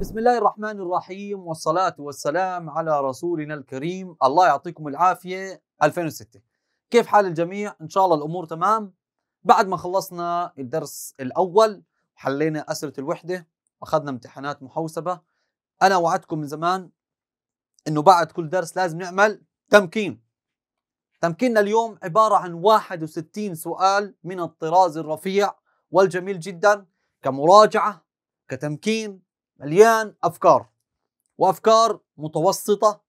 بسم الله الرحمن الرحيم والصلاة والسلام على رسولنا الكريم الله يعطيكم العافية 2006 كيف حال الجميع؟ إن شاء الله الأمور تمام بعد ما خلصنا الدرس الأول حلينا أسرة الوحدة أخذنا امتحانات محوسبة أنا وعدتكم من زمان إنه بعد كل درس لازم نعمل تمكين تمكيننا اليوم عبارة عن 61 سؤال من الطراز الرفيع والجميل جدا كمراجعة كتمكين مليان أفكار وأفكار متوسطة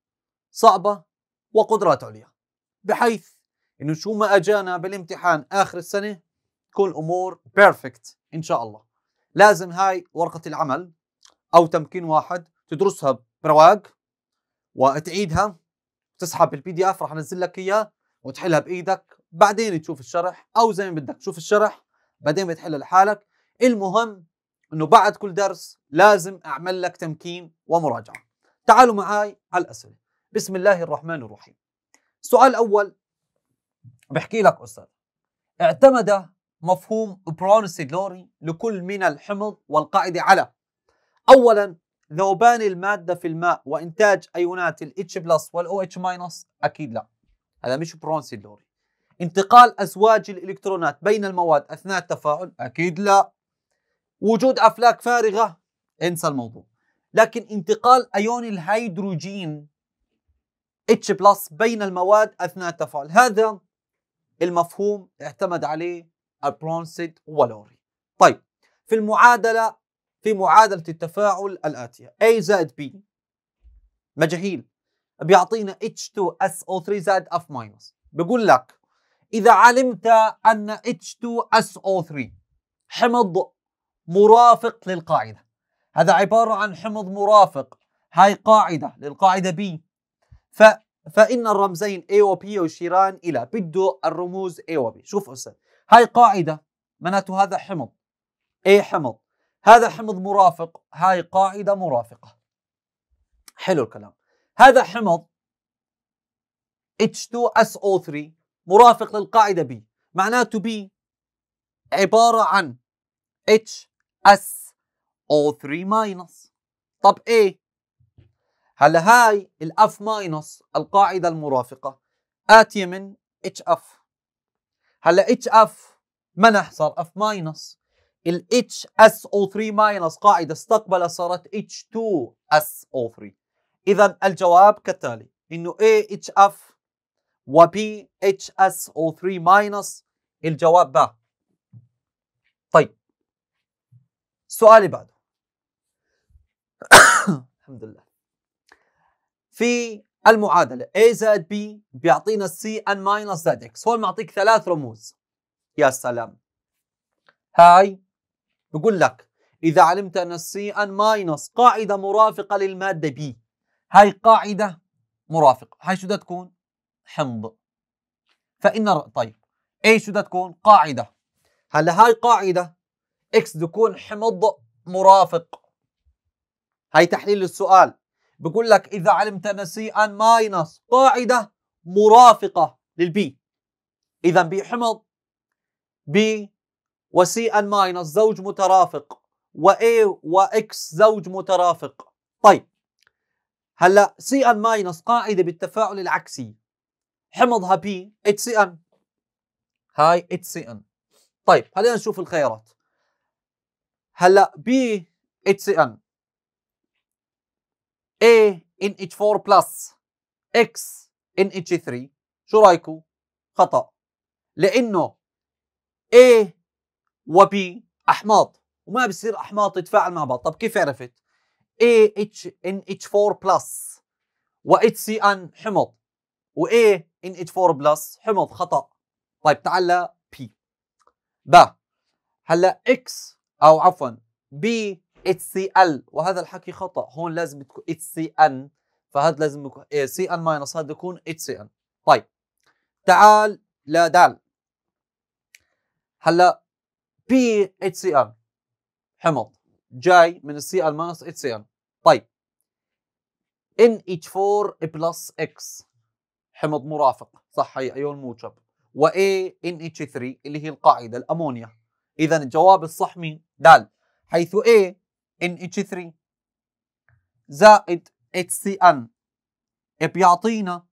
صعبة وقدرات عليا بحيث إنه شو ما أجانا بالامتحان آخر السنة تكون الأمور بيرفكت إن شاء الله لازم هاي ورقة العمل أو تمكين واحد تدرسها برواق وتعيدها تسحب البي دي اف رح انزل لك اياه وتحلها بايدك بعدين تشوف الشرح او زي ما بدك تشوف الشرح بعدين بتحلها لحالك المهم انه بعد كل درس لازم اعمل لك تمكين ومراجعه. تعالوا معي على الاسئله. بسم الله الرحمن الرحيم. السؤال الاول بحكي لك استاذ اعتمد مفهوم برونسي لوري لكل من الحمض والقاعده على اولا ذوبان الماده في الماء وانتاج ايونات الاتش بلس والاو اتش ماينس اكيد لا هذا مش برونسي لوري انتقال ازواج الالكترونات بين المواد اثناء التفاعل اكيد لا وجود أفلاك فارغة انسى الموضوع لكن انتقال أيون الهيدروجين H بلس بين المواد أثناء التفاعل هذا المفهوم اعتمد عليه البرونسيد ولوري طيب في المعادلة في معادلة التفاعل الآتية A زائد B مجهيل بيعطينا H2SO3 زائد F ماينس بقول لك إذا علمت أن H2SO3 حمض مرافق للقاعدة هذا عبارة عن حمض مرافق هاي قاعدة للقاعدة B ف فإن الرمزين A و P يشيران إلى بده الرموز A و B شوف أستاذ هاي قاعدة معناته هذا حمض A حمض هذا حمض مرافق هاي قاعدة مرافقة حلو الكلام هذا حمض H2SO3 مرافق للقاعدة B معناته B عبارة عن H اس O3 ماينس طب ايه هلا هاي الاف ماينس القاعدة المرافقة آتية من اتش اف هلا اتش اف ما نحصر اف ماينس ال HSO3 ماينس قاعدة استقبل صارت H2SO3 إذا الجواب كالتالي إنه AHF اس او 3 ماينس الجواب باء سؤالي بعده الحمد لله في المعادلة A زائد B بيعطينا C n minus X هون معطيك ثلاث رموز يا سلام هاي بقول لك إذا علمت أن C N ماينس قاعدة مرافقة للمادة B هاي قاعدة مرافقة هاي شو بدها تكون؟ حمض فإن طيب أي شو بدها تكون؟ قاعدة هلا هاي قاعدة اكس دكون حمض مرافق هاي تحليل السؤال بقول لك اذا علمت ان ماينس قاعده مرافقه للبي اذا بي حمض بي وسي ان ماينس زوج مترافق واي واكس زوج مترافق طيب هلا سي ان ماينس قاعده بالتفاعل العكسي حمضها بي اتس ان هاي اتس ان طيب خلينا نشوف الخيارات هلا B اتش ان A nh اتش 4 بلس X nh اتش 3 شو رايكم؟ خطأ لأنه A B أحماض وما بصير أحماض تتفاعل مع بعض طب كيف عرفت nh AHNH4 بلس و HCN حمض و A NH4 بلس حمض خطأ طيب تعال ل P ب هلا X او عفوا بي اتش سي ال وهذا الحكي خطا هون لازم تكون اتش سي ان فهذا لازم يكون سي ان ماينس هذا يكون اتش سي ان طيب تعال لدال هلا بي اتش سي ان حمض جاي من السي ان ماينس اتش سي ان طيب ان اتش 4 بلس اكس حمض مرافق صح هي ايون موجب و A NH3 اللي هي القاعده الامونيا إذا الجواب الصح مين؟ د حيث A NH3 زائد HCN بيعطينا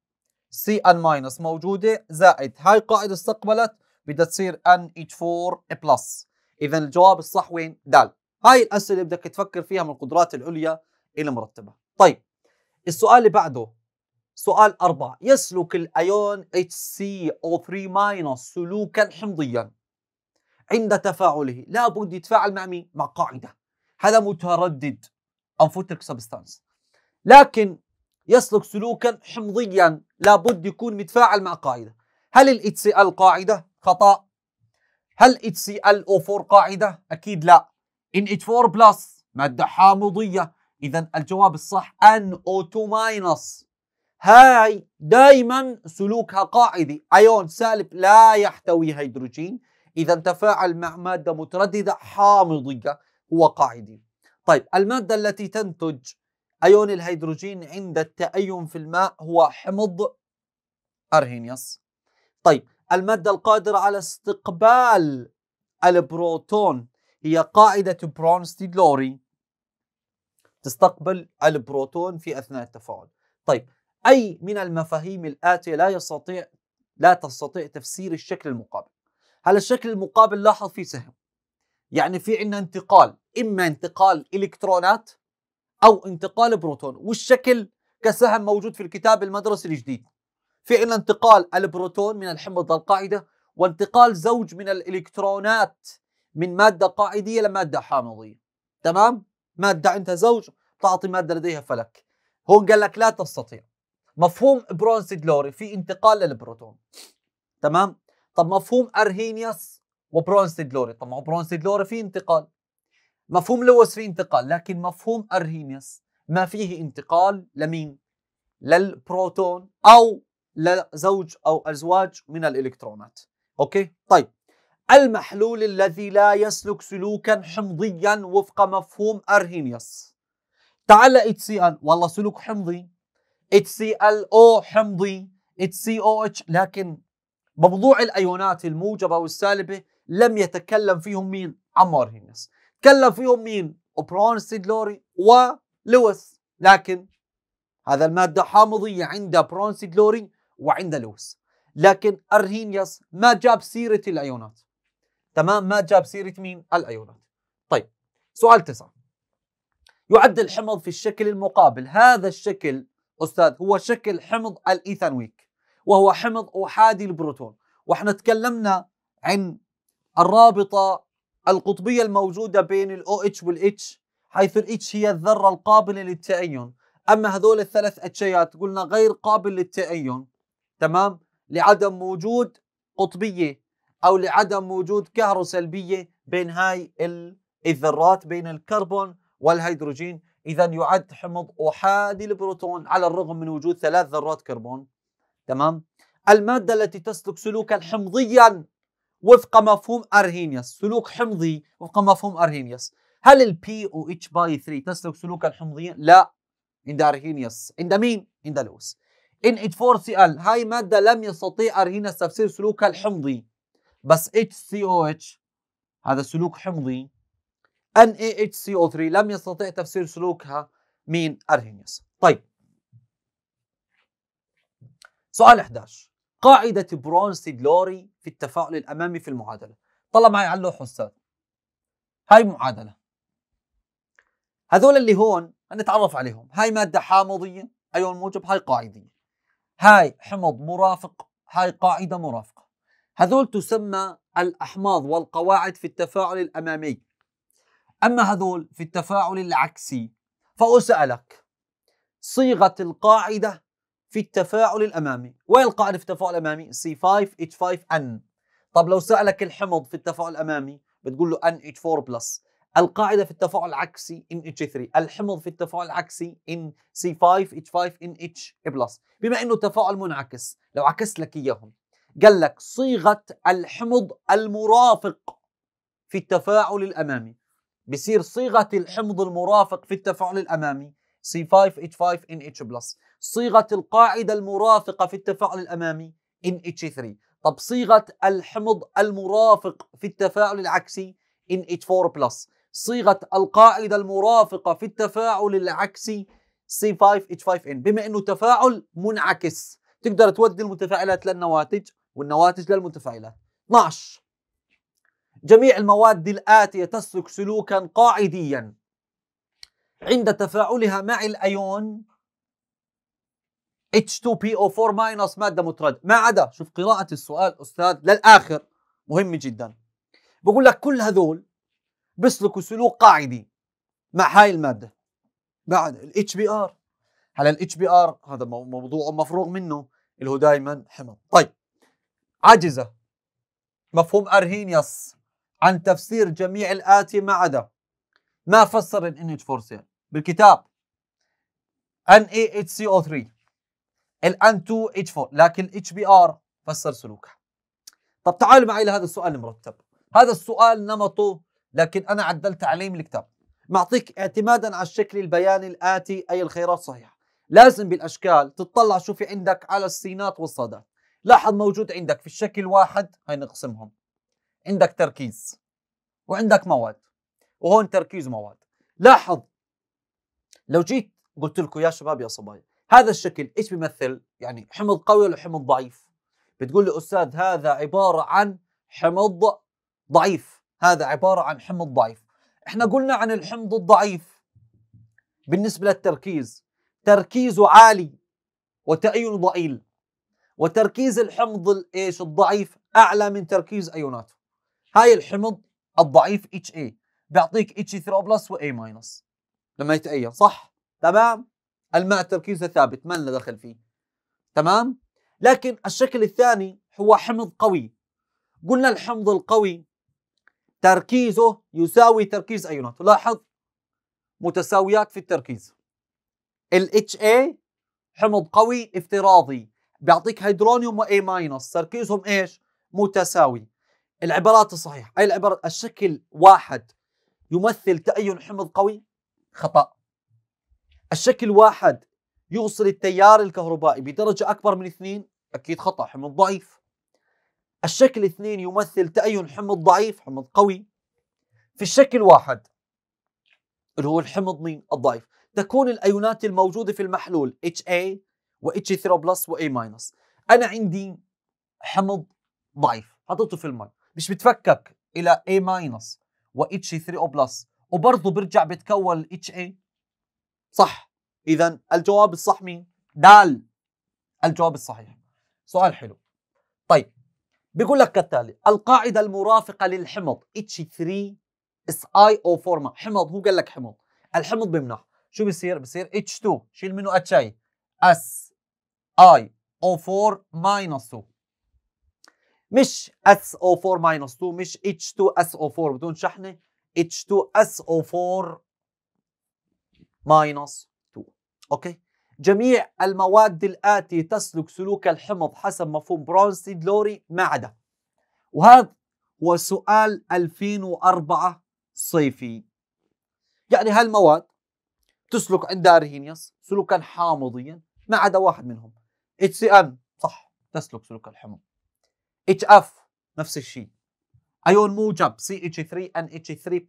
CN ماينس موجودة زائد هاي قاعدة استقبلت بدها تصير NH4 بلس إذا الجواب الصح وين؟ د هاي الأسئلة بدك تفكر فيها من القدرات العليا المرتبة طيب السؤال اللي بعده سؤال أربعة يسلك الأيون HCO3- سلوكا حمضيا عند تفاعله لابد يتفاعل مع مين؟ مع قاعدة هذا متردد أنفوتك سبستانس لكن يسلك سلوكا حمضيا لابد يكون متفاعل مع قاعدة هل ال HCl قاعدة؟ خطأ هل او 4 قاعدة؟ أكيد لا ان NH4 بلس مادة حامضية إذا الجواب الصح NO2 ماينس هاي دائما سلوكها قاعدي أيون سالب لا يحتوي هيدروجين إذا تفاعل مع مادة مترددة حامضية قاعدي طيب المادة التي تنتج أيون الهيدروجين عند التأين في الماء هو حمض أرهينيوس طيب المادة القادرة على استقبال البروتون هي قاعدة برونستيد لوري تستقبل البروتون في أثناء التفاعل طيب أي من المفاهيم الآتية لا يستطيع لا تستطيع تفسير الشكل المقابل هل الشكل المقابل لاحظ فيه سهم يعني في عنا انتقال اما انتقال الكترونات او انتقال بروتون والشكل كسهم موجود في الكتاب المدرسي الجديد في عنا انتقال البروتون من الحمض القاعده وانتقال زوج من الالكترونات من ماده قاعديه لماده حامضيه تمام ماده عندها زوج تعطي ماده لديها فلك هون قال لك لا تستطيع مفهوم برونسي جلوري في انتقال للبروتون تمام طب مفهوم ارهينياس وبرونس جلوري طب ما هو برونس جلوري في انتقال مفهوم لويس في انتقال لكن مفهوم ارهينياس ما فيه انتقال لمين للبروتون او لزوج او ازواج من الالكترونات اوكي طيب المحلول الذي لا يسلك سلوكا حمضيا وفق مفهوم ارهينيوس تعال اتش ال والله سلوك حمضي اتش سي ال او حمضي اتش سي او اتش لكن موضوع الايونات الموجبه والسالبه لم يتكلم فيهم مين عمار هينس تكلم فيهم مين اوبرون سيدلوري ولويس لكن هذا المادة حامضية عند برون سيدلوري وعند لويس لكن أرهينياس ما جاب سيرة الأيونات تمام ما جاب سيرة مين الأيونات طيب سؤال تسعة يعد الحمض في الشكل المقابل هذا الشكل أستاذ هو شكل حمض الإيثانويك وهو حمض أحادي البروتون واحنا تكلمنا عن الرابطة القطبية الموجودة بين الاو OH والاتش H حيث الاتش H هي الذرة القابلة للتأين أما هذول الثلاث أتشيات قلنا غير قابل للتأين تمام لعدم وجود قطبية أو لعدم وجود كهروسلبية بين هاي الذرات بين الكربون والهيدروجين إذا يعد حمض أحادي البروتون على الرغم من وجود ثلاث ذرات كربون تمام المادة التي تسلك سلوكا حمضيا وفق مفهوم أرهينيوس سلوك حمضي وفق مفهوم أرهينيوس هل البي او اتش باي 3 تسلك سلوكا حمضيا؟ لا عند أرهينيوس عند مين؟ عند لويس ان اتش 4 سي ال هاي مادة لم يستطيع أرهينيوس تفسير سلوكها الحمضي بس اتش سي او اتش هذا سلوك حمضي ان اي اتش سي او 3 لم يستطيع تفسير سلوكها مين؟ أرهينيوس طيب سؤال 11 قاعدة برونسيد لوري في التفاعل الأمامي في المعادلة طلع معي على اللوحة أستاذ هاي معادلة هذول اللي هون نتعرف عليهم هاي مادة حامضية أيون موجب هاي قاعدية هاي حمض مرافق هاي قاعدة مرافقة هذول تسمى الأحماض والقواعد في التفاعل الأمامي أما هذول في التفاعل العكسي فأسألك صيغة القاعدة في التفاعل الأمامي وين القاعدة في التفاعل الأمامي؟ C5H5N طب لو سألك الحمض في التفاعل الأمامي بتقول له NH4 بلس القاعدة في التفاعل العكسي NH3 الحمض في التفاعل العكسي ان C5H5NH بلس بما أنه تفاعل منعكس لو عكست لك إياهم قال لك صيغة الحمض المرافق في التفاعل الأمامي بصير صيغة الحمض المرافق في التفاعل الأمامي C5H5NH صيغة القاعدة المرافقة في التفاعل الأمامي NH3 طب صيغة الحمض المرافق في التفاعل العكسي NH4+ صيغة القاعدة المرافقة في التفاعل العكسي C5H5N بما أنه تفاعل منعكس تقدر تودي المتفاعلات للنواتج والنواتج للمتفاعلات 12 جميع المواد الآتية تسلك سلوكا قاعديا عند تفاعلها مع الأيون H2PO4 مادة متردة ما عدا شوف قراءة السؤال أستاذ للآخر مهم جدا بقول لك كل هذول بيسلكوا سلوك قاعدي مع هاي المادة بعد ال HBR على ال HBR هذا موضوع مفروغ منه اللي هو دائما حمض طيب عجزة مفهوم أرهينيوس عن تفسير جميع الآتي ما عدا ما فسر ال NH4 بالكتاب NaHCO3 الان 2 اتش 4 لكن اتش بي ار فسر سلوكها طب تعالوا معي لهذا السؤال المرتب هذا السؤال نمطه لكن انا عدلت عليه من الكتاب معطيك اعتمادا على الشكل البياني الاتي اي الخيارات صحيحه لازم بالاشكال تطلع شو في عندك على السينات والصادات لاحظ موجود عندك في الشكل واحد هاي نقسمهم عندك تركيز وعندك مواد وهون تركيز مواد لاحظ لو جيت قلت لكم يا شباب يا صبايا هذا الشكل ايش بيمثل؟ يعني حمض قوي ولا حمض ضعيف؟ بتقول لي استاذ هذا عباره عن حمض ضعيف، هذا عباره عن حمض ضعيف. احنا قلنا عن الحمض الضعيف بالنسبه للتركيز، تركيزه عالي وتأينه ضئيل. وتركيز الحمض الايش؟ الضعيف اعلى من تركيز ايوناته. هاي الحمض الضعيف HA إيه؟ بيعطيك H3 بلس و A- لما يتأين صح؟ تمام؟ الماء تركيزه ثابت ما لنا دخل فيه تمام لكن الشكل الثاني هو حمض قوي قلنا الحمض القوي تركيزه يساوي تركيز ايونات لاحظ متساويات في التركيز ال HA حمض قوي افتراضي بيعطيك هيدرونيوم و A ماينس تركيزهم ايش متساوي العبارات الصحيحه اي العبارات الشكل واحد يمثل تأين حمض قوي خطأ الشكل واحد يوصل التيار الكهربائي بدرجة أكبر من اثنين أكيد خطأ حمض ضعيف الشكل اثنين يمثل تأين حمض ضعيف حمض قوي في الشكل واحد اللي هو الحمض مين الضعيف تكون الأيونات الموجودة في المحلول HA و H3 و A- أنا عندي حمض ضعيف حطيته في المي مش بتفكك إلى A- و H3 وبرضه برجع بتكون HA صح اذا الجواب الصح مين دال الجواب الصحيح سؤال حلو طيب بيقول لك كالتالي القاعده المرافقه للحمض اتش 3 اس اي او 4 حمض هو قال لك حمض الحمض بيمنح شو بيصير بيصير اتش 2 شيل منه اتش اي اس اي او 4 ماينس 2 مش او 4 ماينص 2 مش اتش 2 او 4 بدون شحنه اتش 2 اس او 4 ماينص 2 اوكي جميع المواد الاتي تسلك سلوك الحمض حسب مفهوم برونستيد لوري ما عدا وهذا هو سؤال 2004 صيفي يعني هالمواد تسلك عند ارهينيوس سلوكا حامضيا ما عدا واحد منهم HCN صح تسلك سلوك الحمض HF نفس الشيء ايون موجب CH3 NH3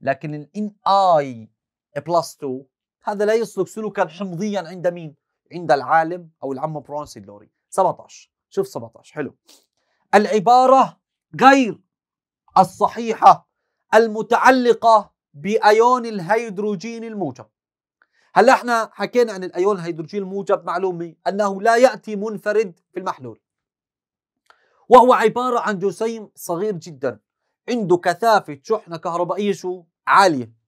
لكن ال NI بلس 2 هذا لا يسلك سلوكا حمضيا عند مين؟ عند العالم او العم برونسي لوري 17 شوف 17 حلو العباره غير الصحيحه المتعلقه بايون الهيدروجين الموجب هلا احنا حكينا عن الايون الهيدروجين الموجب معلومه انه لا ياتي منفرد في المحلول وهو عباره عن جسيم صغير جدا عنده كثافه شحنه كهربائيه شو عاليه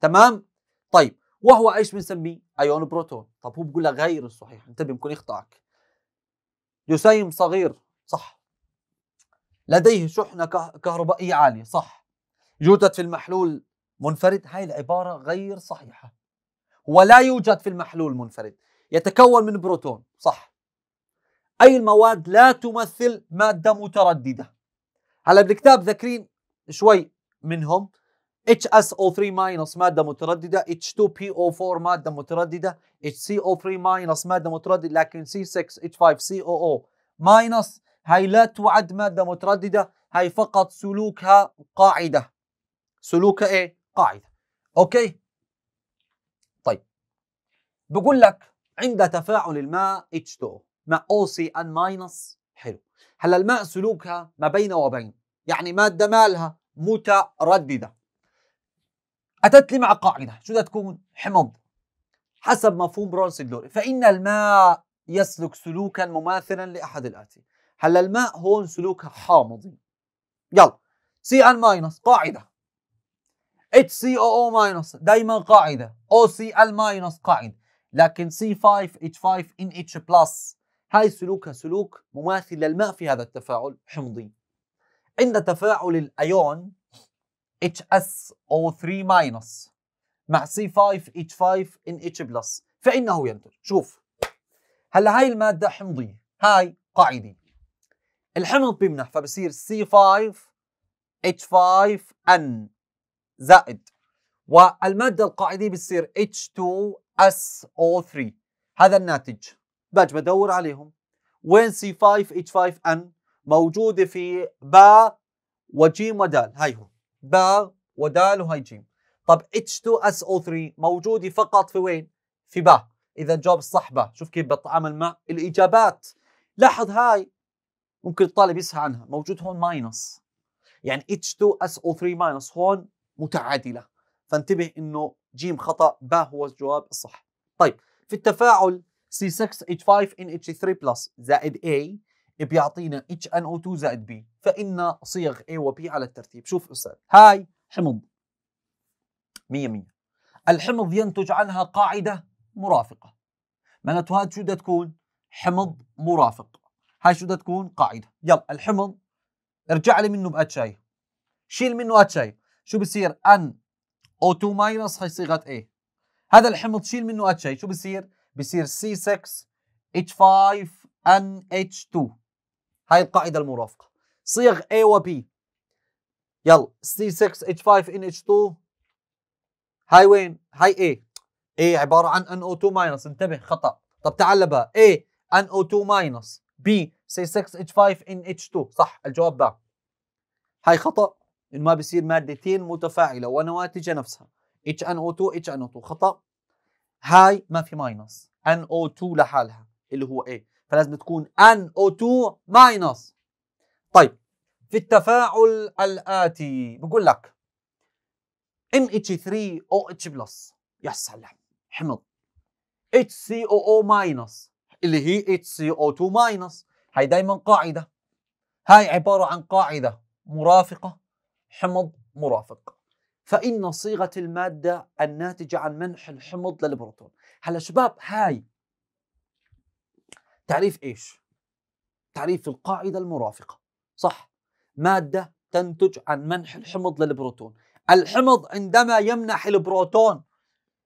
تمام طيب وهو ايش بنسميه ايون بروتون طب هو بقول لك غير الصحيح انتبه يمكن يخطئك جسيم صغير صح لديه شحنه كهربائيه عاليه صح يوجد في المحلول منفرد هاي العباره غير صحيحه ولا يوجد في المحلول منفرد يتكون من بروتون صح اي المواد لا تمثل ماده متردده هلا بالكتاب ذاكرين شوي منهم HSO3 ماينس مادة مترددة H2PO4 مادة مترددة HCO3 ماينس مادة مترددة لكن C6H5COO ماينس هاي لا توعد مادة مترددة هاي فقط سلوكها قاعدة سلوكها ايه؟ قاعدة اوكي طيب بقول لك عند تفاعل الماء H2O مع OCN حلو هلا الماء سلوكها ما بين وبين يعني مادة مالها مترددة أتت لي مع قاعدة شو بدها تكون؟ حمض حسب مفهوم برونس الدوري فإن الماء يسلك سلوكا مماثلا لأحد الآتي هلا الماء هون سلوكها حامضي يلا سي ان ماينس قاعدة اتش سي او او ماينس دايما قاعدة او سي ال ماينس قاعدة لكن سي 5 اتش 5 ان اتش بلس هاي سلوكها سلوك مماثل للماء في هذا التفاعل حمضي عند تفاعل الايون HSO3- مع C5H5NH+, فإنه ينتج شوف هلا هاي المادة حمضية هاي قاعدية الحمض بيمنح فبصير C5H5N زائد والمادة القاعدية بتصير H2SO3 هذا الناتج باج بدور عليهم وين C5H5N موجودة في با وجيم ودال هاي هو بار ودال جيم طب H2SO3 موجودة فقط في وين؟ في باء إذا الجواب الصح باء شوف كيف بتعامل مع الإجابات لاحظ هاي ممكن الطالب يسهى عنها موجود هون ماينس يعني H2SO3 ماينس هون متعادلة فانتبه إنه جيم خطأ باء هو الجواب الصح طيب في التفاعل C6H5NH3 زائد A بيعطينا HNO2 زائد B فإن صيغ A و B على الترتيب شوف أستاذ هاي حمض 100 100 الحمض ينتج عنها قاعدة مرافقة معناته هاد شو بدها تكون حمض مرافق هاي شو بدها تكون قاعدة يلا الحمض ارجع لي منه بأتشاي شيل منه أتشاي شو بصير N O2 ماينس هي صيغة A هذا الحمض شيل منه أتشاي شو بصير بصير C6 H5 NH2 هاي القاعدة المرافقة صيغ A و B يلا C6H5NH2 هاي وين؟ هاي A A عبارة عن NO2 انتبه خطأ طب تعال بقى A NO2 B C6H5NH2 صح الجواب باء هاي خطأ انه ما بصير مادتين متفاعلة ونواتج نفسها HNO2 HNO2 خطأ هاي ما في ماينس NO2 لحالها اللي هو A فلازم تكون NO2 ماينس طيب في التفاعل الآتي بقول لك اتش 3 oh بلس يا سلام حمض HCOO ماينس اللي هي HCO2 ماينس هي دايما قاعدة هاي عبارة عن قاعدة مرافقة حمض مرافق فإن صيغة المادة الناتجة عن منح الحمض للبروتون هلا شباب هاي تعريف ايش؟ تعريف القاعدة المرافقة صح مادة تنتج عن منح الحمض للبروتون الحمض عندما يمنح البروتون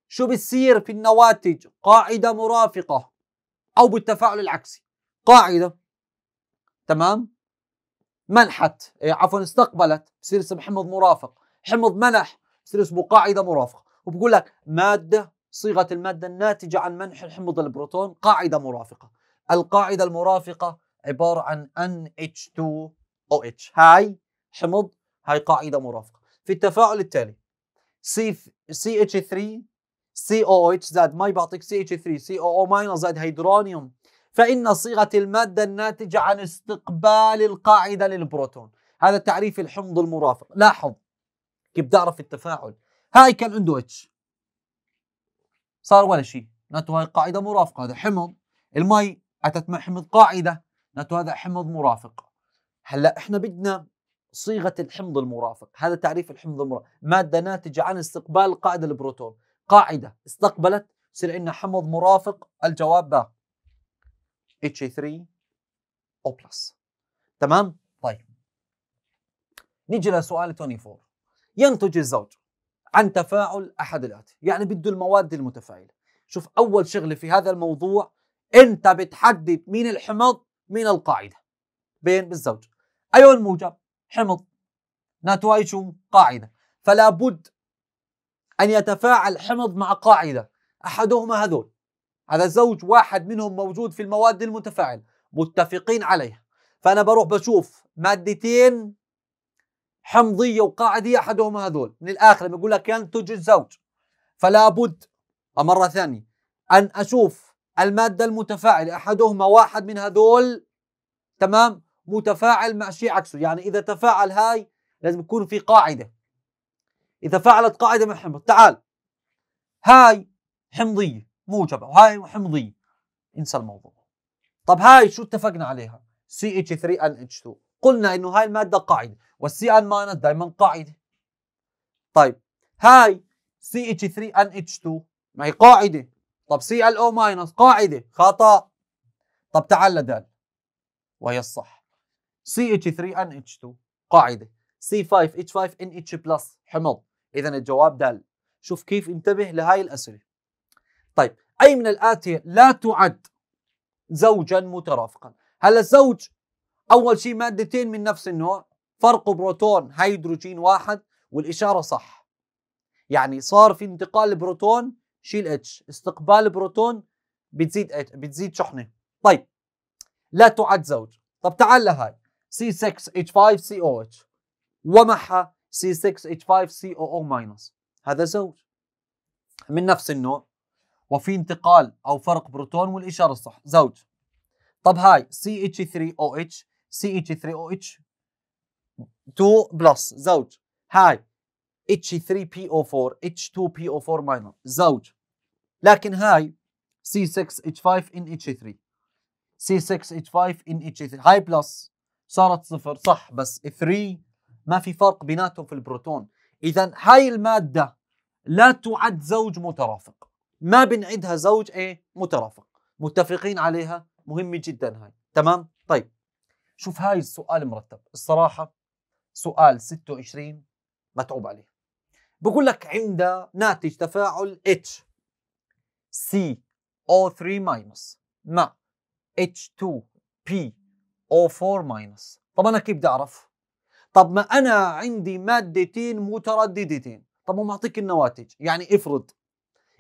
شو بيصير في النواتج قاعدة مرافقة أو بالتفاعل العكسي قاعدة تمام منحت إيه، عفوا استقبلت بصير اسم حمض مرافق حمض منح بصير اسمه قاعدة مرافقة وبقول لك مادة صيغة المادة الناتجة عن منح الحمض للبروتون قاعدة مرافقة القاعدة المرافقة عبارة عن NH2OH هاي حمض هاي قاعدة مرافقة في التفاعل التالي CH3 COOH زائد ما يعطيك CH3 COO ماينس زائد هيدرونيوم فإن صيغة المادة الناتجة عن استقبال القاعدة للبروتون هذا تعريف الحمض المرافق لاحظ كيف تعرف التفاعل هاي كان عنده اتش صار ولا شيء معناته هاي قاعدة مرافقة هذا حمض المي أتت مع حمض قاعدة معناته هذا حمض مرافق هلا احنا بدنا صيغة الحمض المرافق هذا تعريف الحمض المرافق مادة ناتجة عن استقبال قاعدة البروتون قاعدة استقبلت يصير عندنا حمض مرافق الجواب ب HA3O+. تمام؟ طيب نيجي لسؤال 24 ينتج الزوج عن تفاعل احد الاتي، يعني بده المواد المتفاعله. شوف اول شغله في هذا الموضوع انت بتحدد مين الحمض مين القاعده بين بالزوج ايون موجب حمض ناتوايشون قاعده فلا بد ان يتفاعل حمض مع قاعده احدهما هذول هذا الزوج واحد منهم موجود في المواد المتفاعل متفقين عليها فانا بروح بشوف مادتين حمضيه وقاعديه احدهما هذول من الاخر بقول لك ينتج الزوج فلا بد مره ثانيه ان اشوف المادة المتفاعلة أحدهما واحد من هذول تمام متفاعل مع شيء عكسه يعني إذا تفاعل هاي لازم يكون في قاعدة إذا فعلت قاعدة من حمض تعال هاي حمضية موجبة وهاي حمضية انسى الموضوع طب هاي شو اتفقنا عليها CH3NH2 قلنا انه هاي المادة قاعدة والسي ان ماينس دائما قاعدة طيب هاي CH3NH2 ما هي قاعدة طب سي ال او ماينس قاعده خطا طب تعال لدال وهي الصح سي اتش 3 ان اتش 2 قاعده سي 5 اتش 5 ان اتش بلس حمض اذا الجواب دال شوف كيف انتبه لهاي الاسئله طيب اي من الاتيه لا تعد زوجا مترافقا هلا الزوج اول شيء مادتين من نفس النوع فرق بروتون هيدروجين واحد والاشاره صح يعني صار في انتقال بروتون شيل اتش استقبال بروتون بتزيد بتزيد شحنه طيب لا تعد زوج طب تعال لهاي C6H5COH ومعها C6H5COO- هذا زوج من نفس النوع وفي انتقال او فرق بروتون والاشاره الصح زوج طب هاي CH3OH CH3OH 2 بلس زوج هاي H3PO4 H2PO4 ماينر زوج لكن هاي c 6 h 5 h 3 c 6 h 5 h 3 هاي بلس صارت صفر صح بس 3 ما في فرق بيناتهم في البروتون اذا هاي الماده لا تعد زوج مترافق ما بنعدها زوج ايه مترافق متفقين عليها مهمه جدا هاي تمام طيب شوف هاي السؤال مرتب الصراحه سؤال 26 متعوب عليه بقول لك عند ناتج تفاعل H CO3 ماينس مع H2PO4 ماينس طب أنا كيف بدي أعرف؟ طب ما أنا عندي مادتين مترددتين طب ما اعطيك النواتج يعني افرض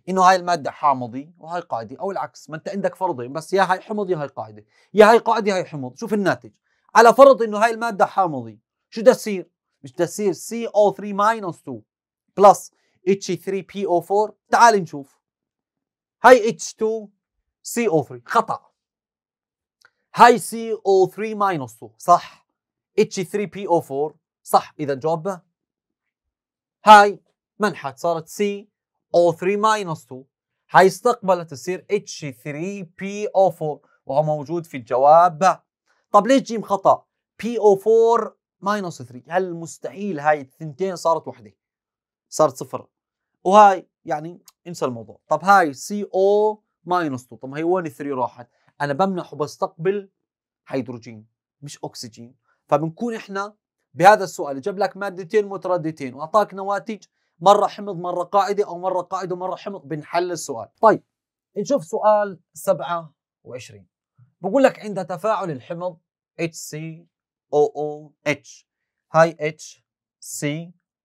انه هاي الماده حامضي وهاي قاعدي او العكس ما انت عندك فرضين بس يا هاي حمض يا هاي قاعده يا هاي قاعده يا هاي حمض شوف الناتج على فرض انه هاي الماده حامضي شو بدها تصير مش بدها تصير CO3 2 بلس H3PO4 تعال نشوف هاي H2CO3 خطأ هاي CO3 ماينس 2 صح H3PO4 صح إذا جوابه هاي منحت صارت CO3 ماينس 2 هاي استقبلت تصير H3PO4 وهو موجود في الجواب طب ليش جيم خطأ PO4 ماينس 3 هل مستحيل هاي الثنتين صارت وحده صارت صفر وهاي يعني انسى الموضوع طب هاي سي او ماينس 2 طب هي وين 3 راحت انا بمنح وبستقبل هيدروجين مش اكسجين فبنكون احنا بهذا السؤال جاب لك مادتين مترادتين واعطاك نواتج مره حمض مره قاعده او مره قاعده ومره حمض بنحل السؤال طيب نشوف سؤال 27 بقول لك عند تفاعل الحمض HCOOH هاي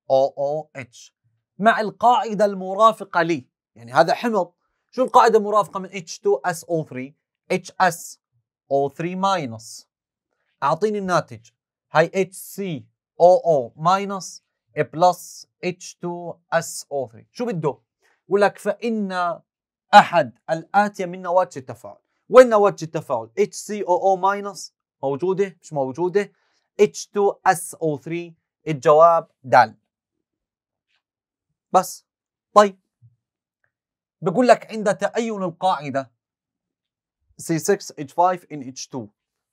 او اتش مع القاعدة المرافقة لي يعني هذا حمض شو القاعدة المرافقة من H2SO3 HSO3 أعطيني الناتج هاي HCOO بلس H2SO3 شو بده؟ بقول لك فإن أحد الآتية من نواتج التفاعل وين نواتج التفاعل؟ HCOO موجودة مش موجودة H2SO3 الجواب دال بس طيب بقول لك عند تأين القاعدة C6H5NH2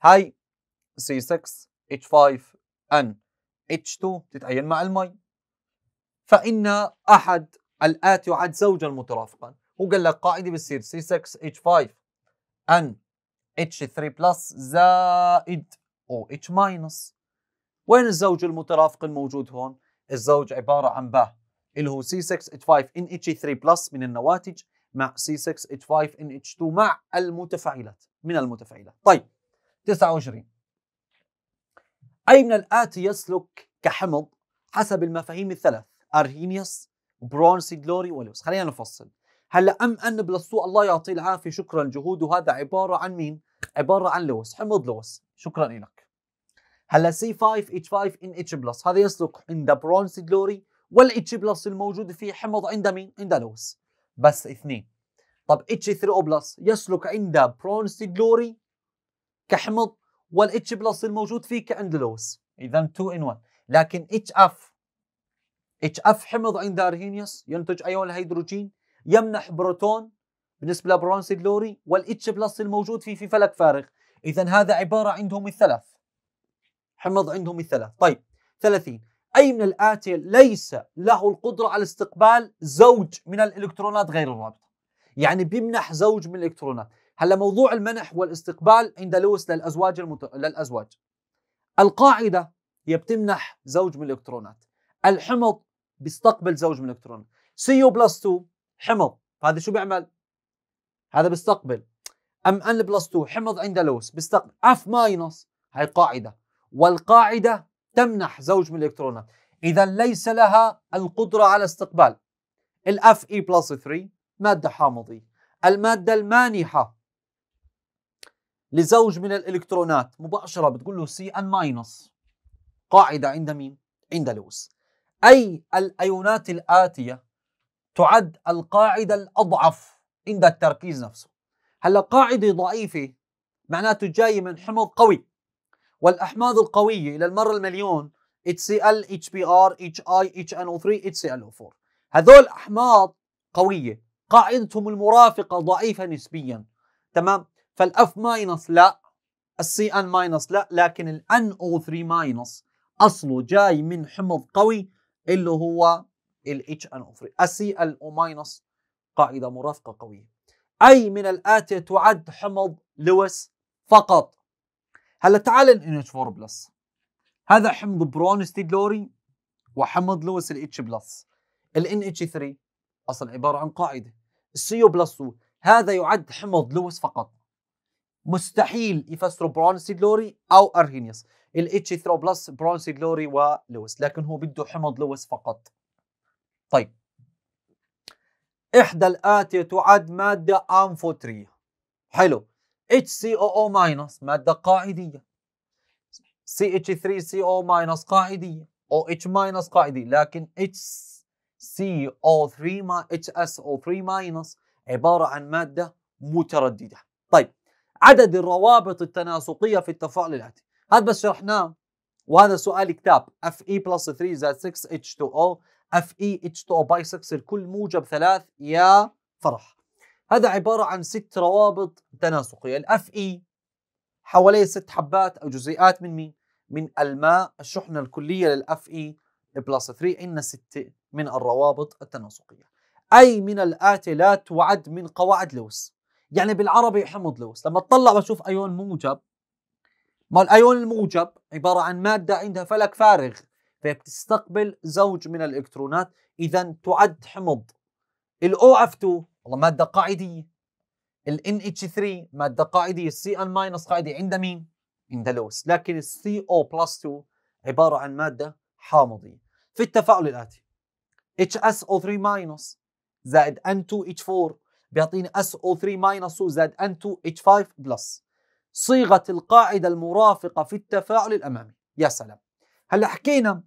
هاي C6H5NH2 تتأين مع المي فإن أحد الآت يعد زوجا مترافقا هو قال لك قاعدة بتصير C6H5NH3 بلس زائد H ماينس وين الزوج المترافق الموجود هون؟ الزوج عبارة عن به اللي هو C6H5NH3 بلس e من النواتج مع C6H5NH2 مع المتفاعلات من المتفاعلات طيب 29 أي من الآتي يسلك كحمض حسب المفاهيم الثلاث أرهينيوس برونس جلوري ولوس خلينا نفصل هلا ام ان بلس الله يعطيه العافيه شكرا جهوده هذا عباره عن مين؟ عباره عن لوس حمض لوس شكرا لك هلا C5H5NH+, هذا يسلك عند برونس جلوري والاتش بلس الموجود في حمض عند مين؟ عند لويس بس اثنين طب اتش 3 او بلس يسلك عند جلوري كحمض والاتش بلس الموجود فيه كعند لويس اذا 2 ان 1 لكن اتش اف اتش اف حمض عند ارهينيوس ينتج ايون الهيدروجين يمنح بروتون بالنسبه جلوري والاتش بلس الموجود فيه في فلك فارغ اذا هذا عباره عندهم الثلاث حمض عندهم الثلاث طيب 30 أي من الآتي ليس له القدرة على استقبال زوج من الإلكترونات غير الرابطة يعني بيمنح زوج من الإلكترونات هلا موضوع المنح والاستقبال عند لويس للأزواج المت... للأزواج القاعدة هي بتمنح زوج من الإلكترونات الحمض بيستقبل زوج من الإلكترونات سيو بلس 2 حمض فهذا شو بيعمل؟ هذا بيستقبل ام ان بلس 2 حمض عند لويس بيستقبل اف ماينس هاي قاعده والقاعده تمنح زوج من الإلكترونات إذا ليس لها القدرة على استقبال ال اي بلس 3 مادة حامضية المادة المانحة لزوج من الإلكترونات مباشرة بتقول له ان ماينس قاعدة عند مين؟ عند لويس أي الأيونات الآتية تعد القاعدة الأضعف عند التركيز نفسه هلا قاعدة ضعيفة معناته جاية من حمض قوي والأحماض القوية إلى المرة المليون HCl, HBr, HI, HNO3, HClO4 هذول أحماض قوية قاعدتهم المرافقة ضعيفة نسبيا تمام فالأف ماينس لا السي ان ماينس لا لكن الان او 3 ماينس اصله جاي من حمض قوي اللي هو الاتش ان او 3 السي ال او ماينس قاعده مرافقه قويه اي من الاتي تعد حمض لويس فقط هلا تعال ان اتش 4 بلس هذا حمض برونستيد لوري وحمض لويس الاتش بلس الان اتش 3 اصلا عباره عن قاعده او بلس 2 هذا يعد حمض لويس فقط مستحيل يفسروا برونستيد لوري او ارهينيوس الاتش 3 بلس برونستيد لوري ولويس لكن هو بده حمض لويس فقط طيب إحدى الاتي تعد مادة أمفوترية حلو HCOO- مادة قاعدية CH3CO- قاعدية OH- قاعدية لكن HCO3 ما HSO3- عبارة عن مادة مترددة طيب عدد الروابط التناسقية في التفاعل الآتي هذا بس شرحناه وهذا سؤال كتاب Fe plus 3 زائد 6 H2O Fe H2O by 6 الكل موجب ثلاث يا فرح هذا عبارة عن ست روابط تناسقية الاف اي حواليه ست حبات أو جزيئات من مين؟ من الماء الشحنة الكلية للاف اي بلس 3 عندنا ستة من الروابط التناسقية أي من الآتي لا تعد من قواعد لوس يعني بالعربي حمض لوس لما اطلع بشوف أيون موجب ما الأيون الموجب عبارة عن مادة عندها فلك فارغ فبتستقبل زوج من الإلكترونات إذا تعد حمض الأو اف 2 والله ماده قاعديه ال NH3 ماده قاعديه السي ان ماينس قاعدي عند مين؟ عند لوس لكن السي او بلس 2 عباره عن ماده حامضيه في التفاعل الاتي او 3 ماينس زائد N2H4 بيعطيني او 3 ماينس زائد N2H5 بلس صيغه القاعده المرافقه في التفاعل الامامي يا سلام هلا حكينا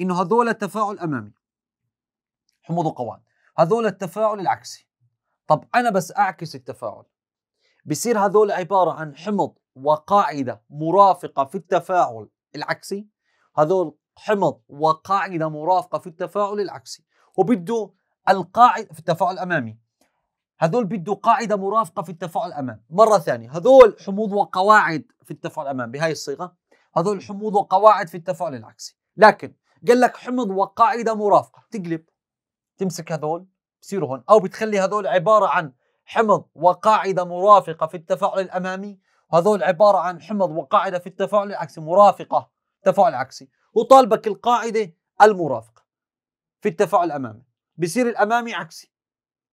انه هذول تفاعل امامي حموض وقوام هذول التفاعل العكسي طب انا بس اعكس التفاعل بصير هذول عباره عن حمض وقاعده مرافقه في التفاعل العكسي هذول حمض وقاعده مرافقه في التفاعل العكسي وبده القاعده في التفاعل الامامي هذول بده قاعده مرافقه في التفاعل الامامي مره ثانيه هذول حموض وقواعد في التفاعل الامامي بهاي الصيغه هذول حموض وقواعد في التفاعل العكسي لكن قال لك حمض وقاعده مرافقه تقلب تمسك هذول بصيروا هون او بتخلي هذول عباره عن حمض وقاعده مرافقه في التفاعل الامامي وهذول عباره عن حمض وقاعده في التفاعل العكسي مرافقه تفاعل عكسي وطالبك القاعده المرافقه في التفاعل الامامي بصير الامامي عكسي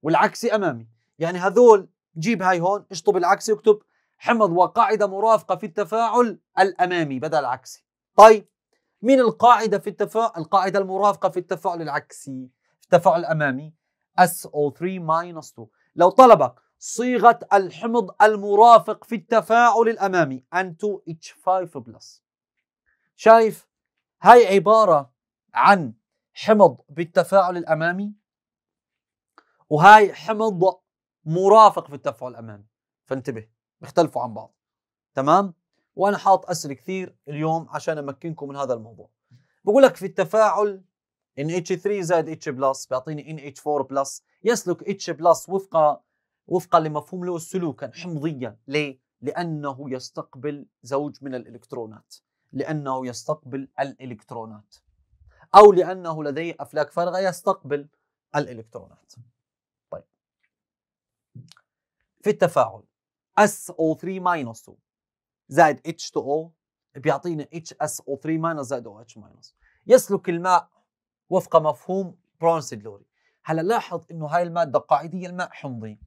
والعكسي امامي يعني هذول جيب هاي هون اشطب العكسي واكتب حمض وقاعده مرافقه في التفاعل الامامي بدل عكسي طيب مين القاعده في التفاعل القاعده المرافقه في التفاعل العكسي في التفاعل الامامي SO3 minus 2 لو طلبك صيغة الحمض المرافق في التفاعل الأمامي N2H5 plus شايف هاي عبارة عن حمض بالتفاعل الأمامي وهاي حمض مرافق في التفاعل الأمامي فانتبه بيختلفوا عن بعض تمام وأنا حاط أسئلة كثير اليوم عشان أمكنكم من هذا الموضوع بقول لك في التفاعل ان اتش 3 زائد اتش بلس بيعطيني ان اتش 4 بلس يسلك اتش بلس وفقا وفقا لمفهوم له سلوكا حمضيا ليه؟ لانه يستقبل زوج من الالكترونات لانه يستقبل الالكترونات او لانه لديه افلاك فارغه يستقبل الالكترونات طيب في التفاعل SO3 ماينس 2 زائد H2O بيعطينا HSO3 ماينس زائد OH ماينس يسلك الماء وفق مفهوم برونسي جلوري هلا لاحظ انه هاي الماده قاعديه الماء حمضي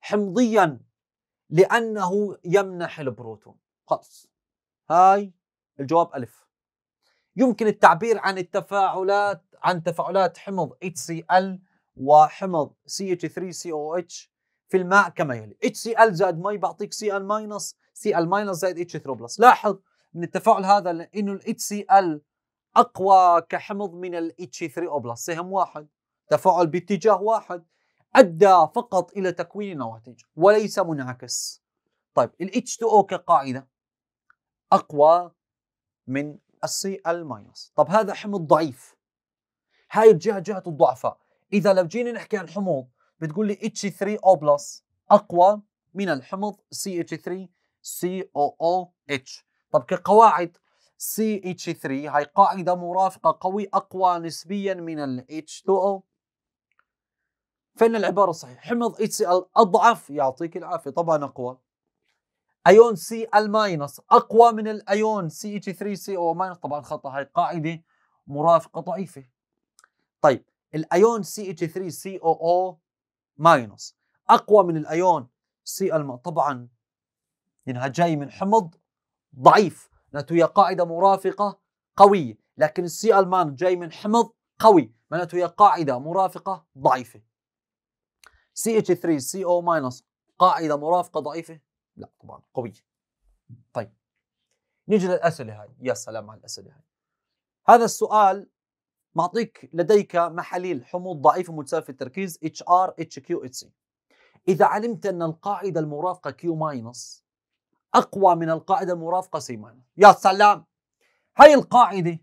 حمضيا لانه يمنح البروتون خلص هاي الجواب الف يمكن التعبير عن التفاعلات عن تفاعلات حمض HCl وحمض CH3COH في الماء كما يلي HCl زائد مي بعطيك Cl- Cl- زائد H3+ لاحظ من التفاعل هذا لانه ال HCl اقوى كحمض من ال H3O بلس سهم واحد تفاعل باتجاه واحد ادى فقط الى تكوين النواتج وليس منعكس طيب ال H2O كقاعده اقوى من السي الماينس طب هذا حمض ضعيف هاي الجهه جهه الضعفاء اذا لو جينا نحكي عن حموض بتقول لي H3O بلس اقوى من الحمض CH3 COOH طب كقواعد CH3 هاي قاعدة مرافقة قوي أقوى نسبيا من ال H2O فإن العبارة صحيح حمض HCl أضعف يعطيك العافية طبعا أقوى أيون Cl- أقوى من الأيون CH3CO- طبعا خطأ هاي قاعدة مرافقة ضعيفة طيب الأيون CH3COO- أقوى من الأيون Cl- طبعا لأنها يعني جاي من حمض ضعيف معناته هي قاعده مرافقه قويه لكن السي المان جاي من حمض قوي معناته هي قاعده مرافقه ضعيفه سي اتش 3 ماينس قاعده مرافقه ضعيفه لا طبعا قويه طيب نيجي للاسئله هاي يا سلام على الاسئله هاي هذا السؤال معطيك لديك محاليل حموض ضعيفه متساويه التركيز HR HQ HC إذا علمت أن القاعدة المرافقة Q- أقوى من القاعدة المرافقة سيمان يا سلام هاي القاعدة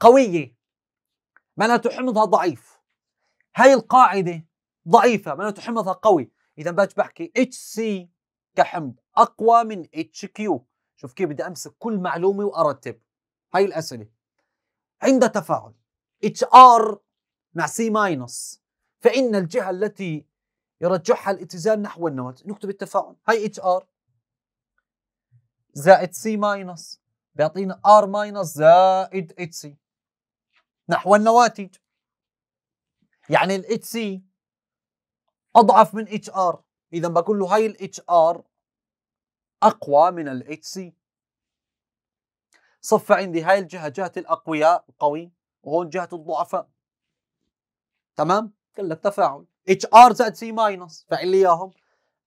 قوية معناته حمضها ضعيف هاي القاعدة ضعيفة معناته حمضها قوي إذا باجي بحكي اتش سي كحمض أقوى من اتش كيو شوف كيف بدي أمسك كل معلومة وأرتب هاي الأسئلة عند تفاعل اتش ار مع سي ماينس فإن الجهة التي يرجحها الاتزان نحو النواة نكتب التفاعل هاي اتش ار زائد سي ماينس بيعطينا ار ماينس زائد اتش سي نحو النواتج يعني الاتش سي اضعف من اتش ار اذا بقول له هاي الاتش ار اقوى من الاتش سي صف عندي هاي الجهه جهه الاقوياء القوي وهون جهه الضعفاء تمام كل التفاعل اتش ار زائد سي ماينس فعل لي اياهم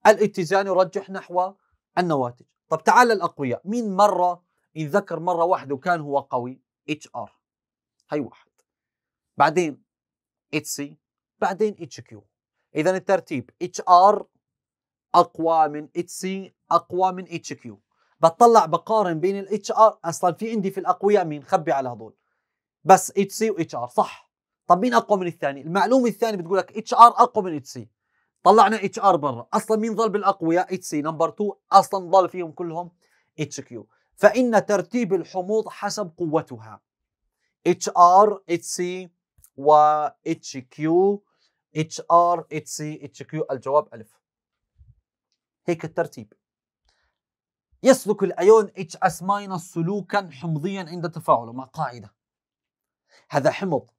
الاتزان يرجح نحو النواتج طب تعال الأقوياء مين مرة يتذكر مرة واحدة وكان هو قوي اتش ار هي واحد بعدين اتش سي بعدين اتش كيو إذا الترتيب اتش ار أقوى من اتش سي أقوى من اتش كيو بطلع بقارن بين الاتش ار اصلا في عندي في الاقوياء مين خبي على هذول بس اتش سي واتش ار صح طب مين اقوى من الثاني المعلومه الثانيه بتقول لك اتش ار اقوى من اتش سي طلعنا اتش ار برا اصلا مين ظل بالاقوياء اتش سي نمبر 2 اصلا ظل فيهم كلهم اتش كيو فان ترتيب الحموض حسب قوتها اتش ار اتش سي و اتش كيو اتش ار اتش سي اتش كيو الجواب الف هيك الترتيب يسلك الايون اتش اس ماينس سلوكا حمضيا عند تفاعله مع قاعده هذا حمض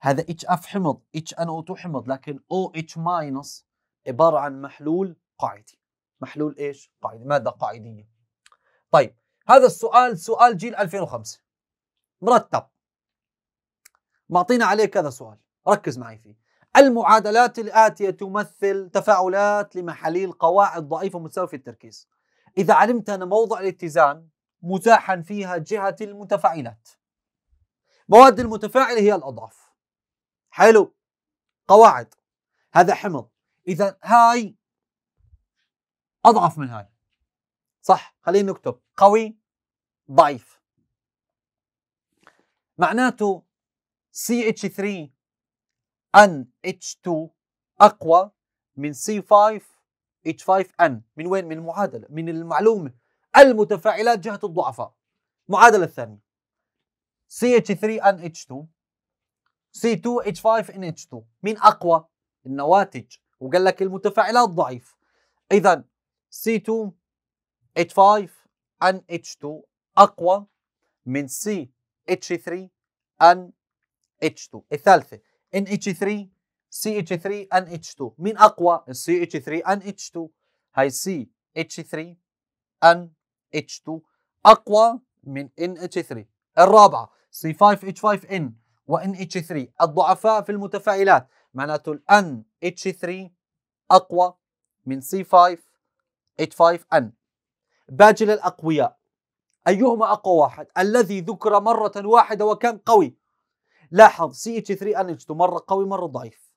هذا اتش اف حمض اتش ان او 2 حمض لكن او اتش ماينس عباره عن محلول قاعدي محلول ايش قاعدي ماده قاعديه طيب هذا السؤال سؤال جيل 2005 مرتب معطينا عليه كذا سؤال ركز معي فيه المعادلات الآتية تمثل تفاعلات لمحاليل قواعد ضعيفة متساوية في التركيز إذا علمت أن موضع الاتزان متاحا فيها جهة المتفاعلات مواد المتفاعلة هي الأضعف حلو قواعد هذا حمض اذا هاي اضعف من هاي صح خلينا نكتب قوي ضعيف معناته CH3 NH2 اقوى من C5 H5N من وين من المعادله من المعلومه المتفاعلات جهه الضعفاء المعادله الثانيه CH3NH2 C2H5NH2 مين أقوى؟ النواتج وقال لك المتفاعلات ضعيف إذا C2 H5 nh 2 أقوى من CH3 nh 2 الثالثة NH3 CH3 nh 2 مين أقوى؟ CH3 nh 2 هاي CH3 nh 2 أقوى من NH3 الرابعة C5H5N و nh 3 الضعفاء في المتفاعلات معناته ال nh 3 اقوى من c 5 h 5 n باجل الأقوياء ايهما اقوى واحد الذي ذكر مره واحده وكان قوي لاحظ ch 3 nh 2 مره قوي مره ضعيف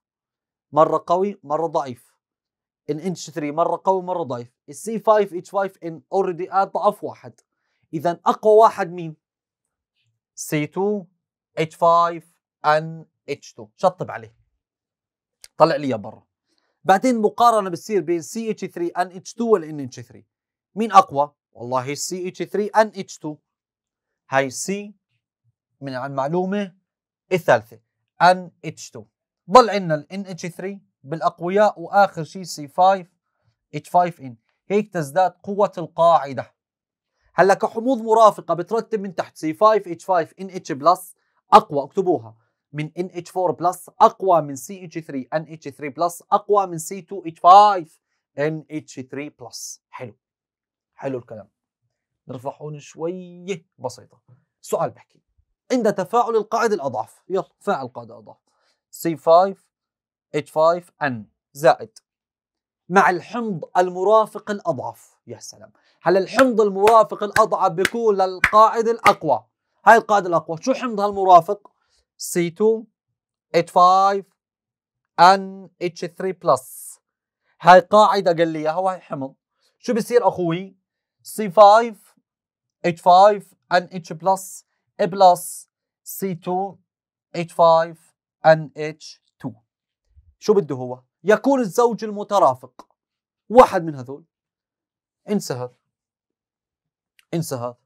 مره قوي مره ضعيف ان 3 مره قوي مره ضعيف السي 5 اتش 5 ان اوريدي ضعف واحد اذا اقوى واحد مين سي 2 H5 N H2 شطب عليه طلع لي برا بعدين مقارنه بتصير بين CH3 NH2 وال NH3 مين اقوى والله CH3 NH2 هاي سي من المعلومه الثالثه NH2 ضل عندنا ال NH3 بالاقوياء واخر شيء C5 H5N هيك تزداد قوه القاعده هلا كحموض مرافقه بترتب من تحت C5 H5 NH+ اقوى اكتبوها من NH4 بلس اقوى من CH3 NH3 بلس اقوى من C2H5 NH3 بلس حلو حلو الكلام نرفع هون شويه بسيطه سؤال بحكي عند تفاعل القاعده الاضعف يلا فاعل قاعده الاضعف C5 H5N زائد مع الحمض المرافق الاضعف يا سلام هلا الحمض المرافق الاضعف بيكون للقاعده الاقوى هاي القاعده الاقوى شو حمض هالمرافق C2 H5 NH3 بلس هاي قاعده قال لي اياها وهي حمض شو بصير اخوي C5 H5 NH بلس بلس C2 H5 NH2 شو بده هو يكون الزوج المترافق واحد من هذول انسى هذا انسى هذا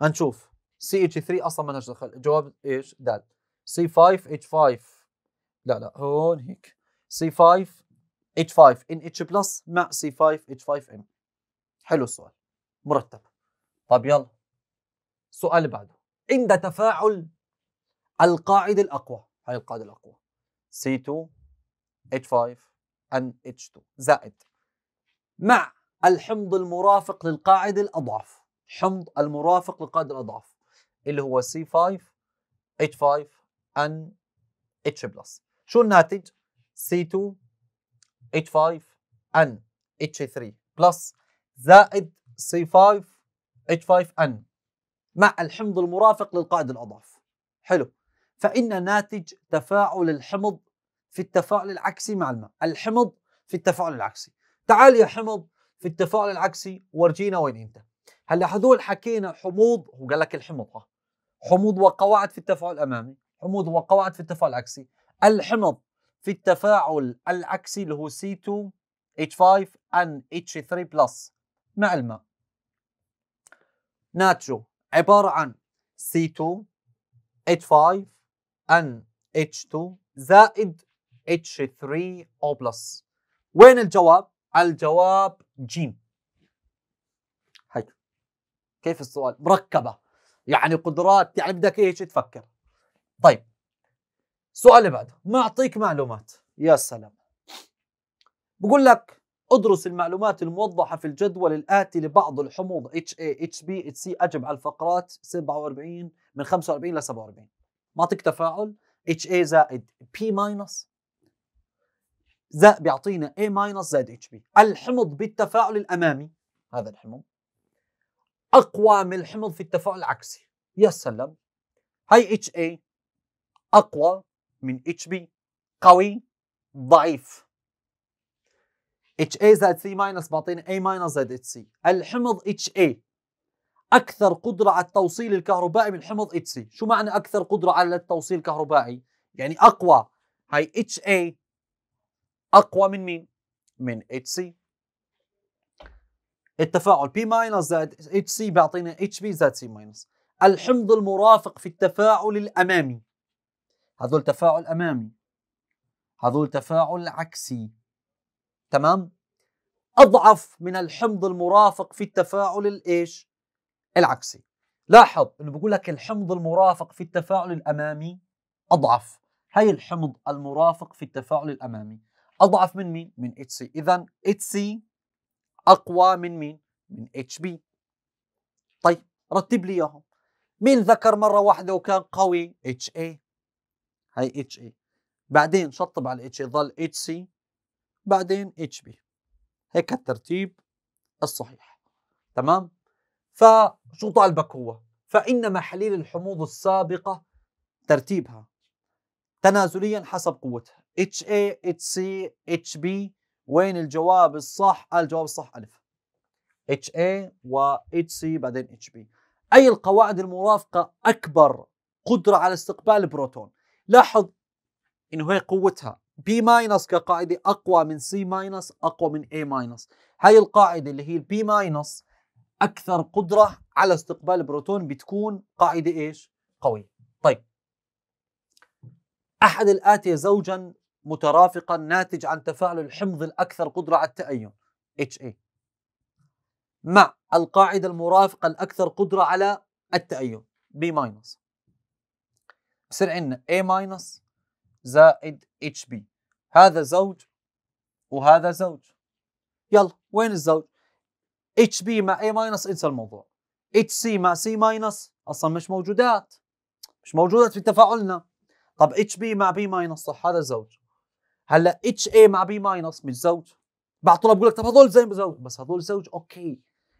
هنشوف سي اتش 3 اصلا ما لناش دخل الجواب ايش؟ دال سي 5 اتش 5 لا لا هون هيك سي 5 اتش 5 ان اتش بلس مع سي 5 اتش 5 ان حلو السؤال مرتب طب يلا السؤال اللي بعده عند تفاعل القاعدة الأقوى هاي القاعدة الأقوى C2 H5 nh 2 زائد مع الحمض المرافق للقاعدة الأضعف حمض المرافق للقاعدة الأضعف اللي هو C5 H5 N H شو الناتج؟ C2 H5 N H3 زائد C5 H5 N مع الحمض المرافق للقائد الأضعف حلو فإن ناتج تفاعل الحمض في التفاعل العكسي مع الماء الحمض في التفاعل العكسي تعال يا حمض في التفاعل العكسي ورجينا وين انت هلا هذول حكينا حموض وقال لك الحمض ها حموض وقواعد في التفاعل الامامي حموض وقواعد في التفاعل العكسي الحمض في التفاعل العكسي اللي هو C2 H5 and H3 مع الماء ناترو عبارة عن C2 H5 and H2 زائد H3O وين الجواب؟ الجواب جيم هي كيف السؤال؟ مركبة يعني قدرات يعني بدك ايش تفكر طيب السؤال اللي بعده معطيك معلومات يا سلام بقول لك ادرس المعلومات الموضحة في الجدول الآتي لبعض الحموض HA, HB, HC أجب على الفقرات 47 من 45 ل 47 معطيك تفاعل HA زائد P minus زائد بيعطينا A زائد HB الحمض بالتفاعل الأمامي هذا الحمض اقوى من الحمض في التفاعل العكسي يا سلام هاي اتش اي اقوى من اتش بي قوي ضعيف اتش اي زائد سي ماينس بعطينا اي ماينس زائد اتش سي الحمض اتش اي اكثر قدره على التوصيل الكهربائي من حمض اتش سي شو معنى اكثر قدره على التوصيل الكهربائي يعني اقوى هاي اتش اي اقوى من مين من اتش سي التفاعل بي ماينس زائد اتش سي بيعطينا اتش بي زائد سي ماينس الحمض المرافق في التفاعل الأمامي هذول تفاعل أمامي هذول تفاعل عكسي تمام أضعف من الحمض المرافق في التفاعل الإيش العكسي لاحظ انه بقول لك الحمض المرافق في التفاعل الامامي اضعف هي الحمض المرافق في التفاعل الامامي اضعف من مين من اتش سي اذا اتش سي اقوى من مين من اتش بي طيب رتب لي اياهم مين ذكر مره واحده وكان قوي اتش اي هاي اتش اي بعدين شطب على الاتش اي ظل اتش سي بعدين اتش بي هيك الترتيب الصحيح تمام فشو طالبك هو فان محاليل الحموض السابقه ترتيبها تنازليا حسب قوتها HA HC HB وين الجواب الصح؟ قال الجواب الصح ألف اي و سي بعدين بي. أي القواعد المرافقة أكبر قدرة على استقبال البروتون لاحظ إنه هي قوتها B- كقاعدة أقوى من C- أقوى من A- هاي القاعدة اللي هي البي ماينس أكثر قدرة على استقبال البروتون بتكون قاعدة إيش؟ قوية طيب أحد الآتي زوجا مترافقا ناتج عن تفاعل الحمض الأكثر قدرة على التأين HA مع القاعدة المرافقة الأكثر قدرة على التأين B- بصير عندنا A- زائد HB هذا زوج وهذا زوج يلا وين الزوج؟ اتش بي مع اي ماينس انسى الموضوع اتش سي مع سي ماينس اصلا مش موجودات مش موجودات في تفاعلنا طب اتش بي مع بي ماينس صح هذا زوج هلا اتش اي مع بي ماينس مش زوج بعض طلاب بقول لك طب هذول زي زوج بس هذول زوج اوكي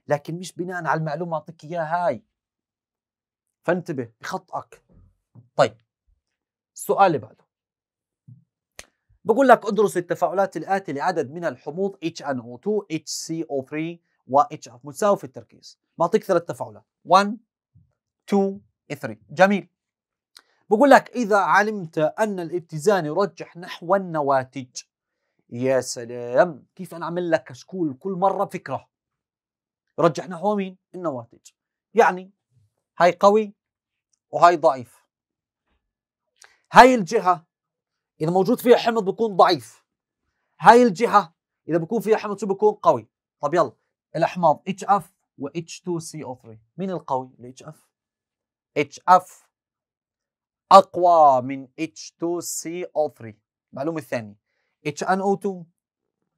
لكن مش بناء على المعلومه اعطيك اياها هاي فانتبه بخطئك طيب السؤال اللي بعده بقول لك ادرس التفاعلات الآتي لعدد من الحموض HNO2 HCO3 و اف متساوي في التركيز بعطيك ثلاث تفاعلات 1 2 3 جميل بقول لك إذا علمت أن الاتزان يرجح نحو النواتج يا سلام كيف أنا أعمل لك كشكول كل مرة فكرة يرجح نحو مين؟ النواتج يعني هاي قوي وهاي ضعيف هاي الجهة إذا موجود فيها حمض بكون ضعيف هاي الجهة إذا بكون فيها حمض شو بكون قوي طب يلا الأحماض HF و H2CO3 مين القوي؟ ال HF HF أقوى من H2CO3 معلومة المعلومه الثانيه HNO2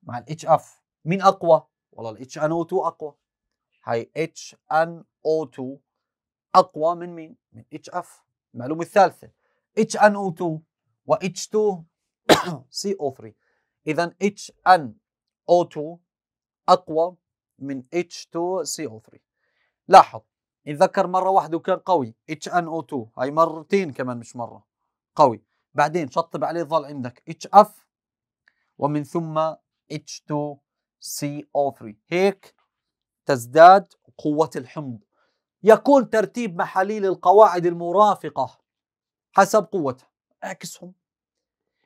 مع ال HF مين أقوى؟ والله ال HNO2 أقوى هاي HNO2 أقوى من مين؟ من HF المعلومة الثالثة HNO2 و H2CO3 إذا HNO2 أقوى من H2CO3 لاحظ يتذكر مره واحده وكان قوي اتش ان او 2 هاي مرتين كمان مش مره قوي بعدين شطب عليه ظل عندك اتش اف ومن ثم اتش 2 سي او 3 هيك تزداد قوه الحمض يكون ترتيب محاليل القواعد المرافقه حسب قوتها اعكسهم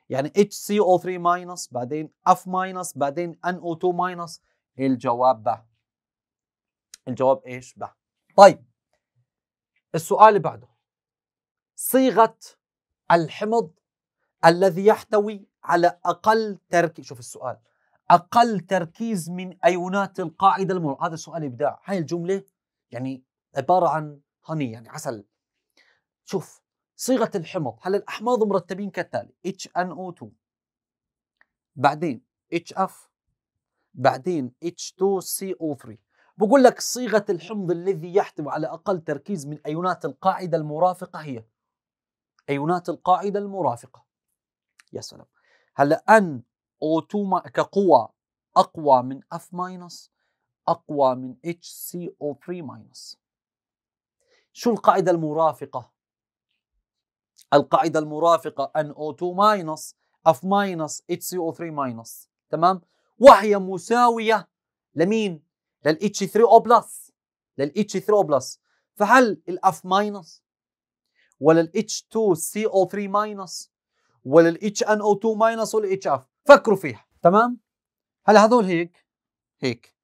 يعني HCO3 ماينس بعدين F ماينس بعدين NO2 ماينس الجواب به الجواب ايش به طيب السؤال اللي بعده صيغة الحمض الذي يحتوي على أقل تركيز شوف السؤال أقل تركيز من أيونات القاعدة المر هذا سؤال إبداع هاي الجملة يعني عبارة عن هني يعني عسل شوف صيغة الحمض هلا الأحماض مرتبين كالتالي HNO2 بعدين HF بعدين H2CO3 بقول لك صيغة الحمض الذي يحتوي على أقل تركيز من أيونات القاعدة المرافقة هي أيونات القاعدة المرافقة يا سلام هلا أن O2 كقوة أقوى من F- أقوى من HCO3- شو القاعدة المرافقة؟ القاعدة المرافقة NO2- F- HCO3- تمام؟ وهي مساوية لمين؟ للاتش 3 او بلس للاتش 3 او بلس فهل الاف ماينس ولا الاتش 2 سي او 3 ماينس ولا الاتش ان او 2 ماينس ولا الاتش اف فكروا فيها تمام هلا هذول هيك هيك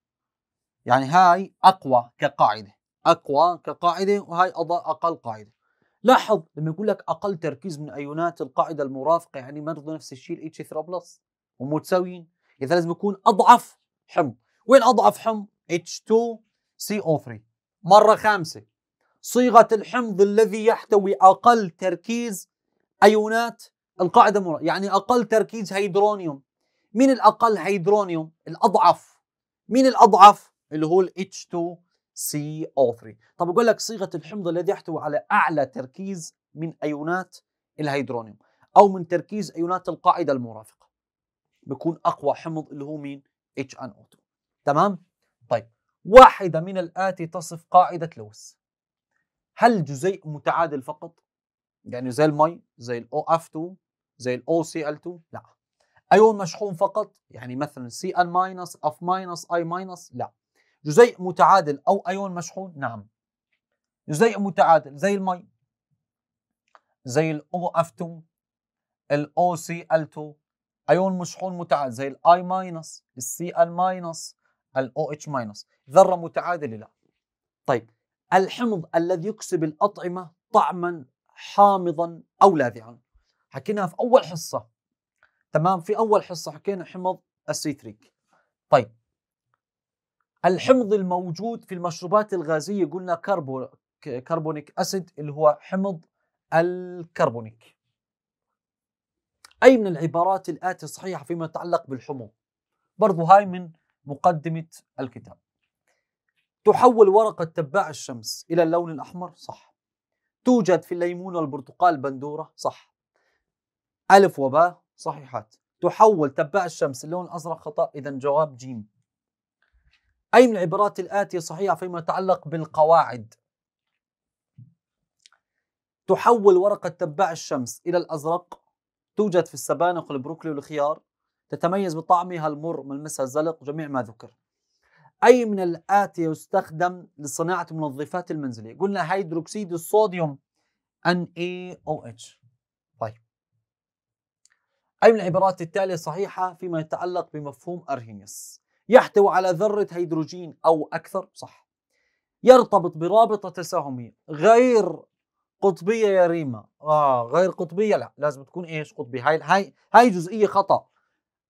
يعني هاي اقوى كقاعده اقوى كقاعده وهاي اقل قاعده لاحظ لما يقول لك اقل تركيز من ايونات القاعده المرافقه يعني برضه نفس الشيء الاتش 3 بلس ومتساويين اذا لازم يكون اضعف حمض وين اضعف حمض H2CO3 مرة خامسة صيغة الحمض الذي يحتوي أقل تركيز أيونات القاعدة يعني أقل تركيز هيدرونيوم مين الأقل هيدرونيوم؟ الأضعف مين الأضعف؟ اللي هو H2CO3 طب بقول لك صيغة الحمض الذي يحتوي على أعلى تركيز من أيونات الهيدرونيوم أو من تركيز أيونات القاعدة المرافقة بيكون أقوى حمض اللي هو مين؟ HNO2 تمام؟ واحدة من الآتي تصف قاعدة لويس هل جزيء متعادل فقط؟ يعني زي المي زي الـ OF2 زي الـ OCl2 لا أيون مشحون فقط يعني مثلا Cl- F- I- لا جزيء متعادل أو أيون مشحون نعم جزيء متعادل زي المي زي الـ OF2 الـ OCl2 أيون مشحون متعادل زي الـ I- ال Cl- الاو اتش ماينس ذره متعادله لا طيب الحمض الذي يكسب الاطعمه طعما حامضا او لاذعا حكيناها في اول حصه تمام في اول حصه حكينا حمض السيتريك طيب الحمض الموجود في المشروبات الغازيه قلنا كربو كربونيك اسيد اللي هو حمض الكربونيك اي من العبارات الاتي صحيحه فيما يتعلق بالحمض برضو هاي من مقدمة الكتاب تحول ورقة تباع الشمس إلى اللون الأحمر صح توجد في الليمون والبرتقال بندورة صح ألف وباء صحيحات تحول تباع الشمس اللون الأزرق خطأ إذا جواب جيم أي من العبارات الآتية صحيحة فيما يتعلق بالقواعد تحول ورقة تباع الشمس إلى الأزرق توجد في السبانخ والبروكلي والخيار تتميز بطعمها المر ملمسها الزلق جميع ما ذكر أي من الآتي يستخدم لصناعة منظفات المنزلية قلنا هيدروكسيد الصوديوم NaOH طيب أي من العبارات التالية صحيحة فيما يتعلق بمفهوم أرهينيس يحتوي على ذرة هيدروجين أو أكثر صح يرتبط برابطة تساهمية غير قطبية يا ريما آه غير قطبية لا لازم تكون إيش قطبية هاي هاي هاي جزئية خطأ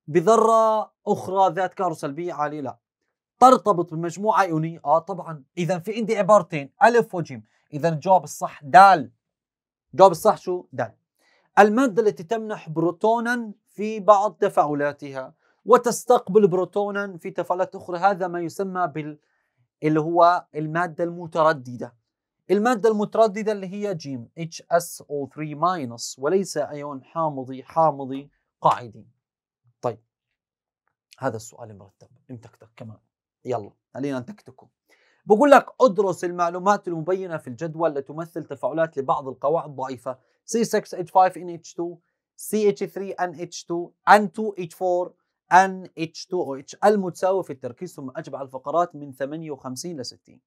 بذره اخرى ذات كهرو سلبيه عاليه لا ترتبط بمجموعه ايونيه اه طبعا اذا في عندي عبارتين الف وجيم اذا الجواب الصح دال الجواب الصح شو دال الماده التي تمنح بروتونا في بعض تفاعلاتها وتستقبل بروتونا في تفاعلات اخرى هذا ما يسمى بال اللي هو الماده المتردده الماده المتردده اللي هي جيم HSO3- وليس ايون حامضي حامضي قاعدي هذا السؤال مرتب امتكتك كمان يلا خلينا نتكتكه بقول لك ادرس المعلومات المبينه في الجدول لتمثل تفاعلات لبعض القواعد الضعيفه C6H5NH2 CH3NH2 N2H4 NH2OH المتساوي في التركيز ثم اجمع الفقرات من 58 ل 60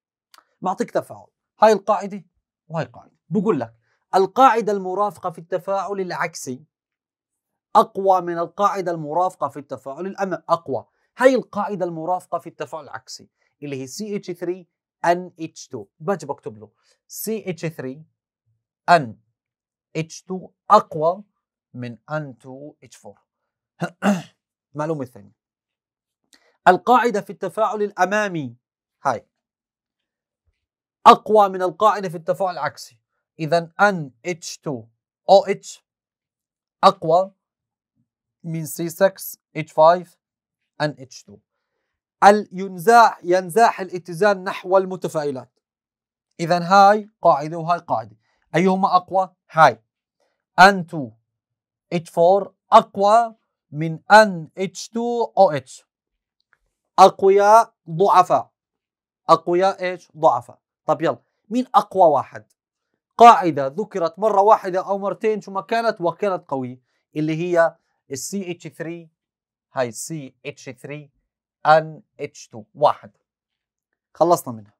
معطيك تفاعل هاي القاعده وهاي قاعده بقول لك القاعده المرافقه في التفاعل العكسي أقوى من القاعدة المرافقة في التفاعل الأمامي أقوى هاي القاعدة المرافقة في التفاعل العكسي اللي هي CH3 NH2 باجي بكتب له CH3 NH2 أقوى من N2H4 معلومة ثانية القاعدة في التفاعل الأمامي هاي أقوى من القاعدة في التفاعل العكسي إذا NH2OH أقوى من C6 H5 nh H2 ينزاح ينزاح الاتزان نحو المتفائلات إذا هاي قاعدة وهاي قاعدة أيهما أقوى؟ هاي N2 H4 أقوى من NH2OH أقوياء ضعفاء أقوياء إيش؟ ضعفاء طب يلا مين أقوى واحد؟ قاعدة ذكرت مرة واحدة أو مرتين شو ما كانت وكانت قوية اللي هي السي اتش 3 هاي سي اتش 3 ان اتش 2 واحد خلصنا منها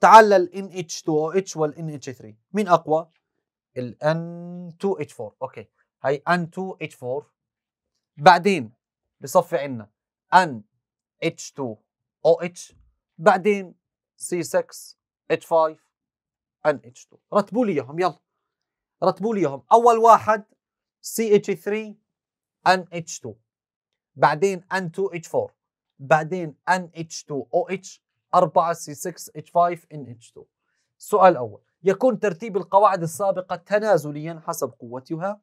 تعال للان اتش 2 او اتش والان اتش 3 مين اقوى؟ الان 2 اتش 4 اوكي هاي ان 2 اتش 4 بعدين بصفي عندنا ان اتش 2 او اتش بعدين سي 6 اتش 5 ان اتش 2 رتبوا لي اياهم يلا رتبوا لي اياهم اول واحد سي اتش 3 NH2 بعدين N2H4 بعدين NH2OH 4C6H5NH2 السؤال الأول يكون ترتيب القواعد السابقة تنازليا حسب قوتها